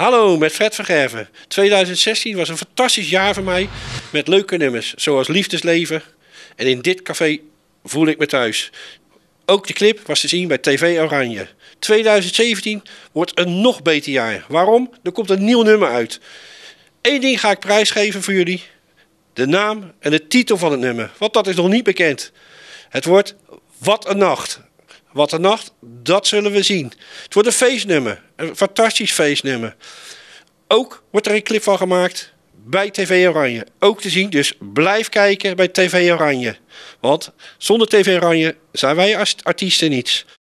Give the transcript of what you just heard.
Hallo, met Fred Vergerven. 2016 was een fantastisch jaar voor mij met leuke nummers, zoals Liefdesleven. En in dit café voel ik me thuis. Ook de clip was te zien bij TV Oranje. 2017 wordt een nog beter jaar. Waarom? Er komt een nieuw nummer uit. Eén ding ga ik prijsgeven voor jullie. De naam en de titel van het nummer, want dat is nog niet bekend. Het wordt Wat een Nacht. Wat een Nacht, dat zullen we zien. Het wordt een feestnummer een fantastisch feestnummer. Ook wordt er een clip van gemaakt bij TV Oranje. Ook te zien, dus blijf kijken bij TV Oranje. Want zonder TV Oranje zijn wij als artiesten niets.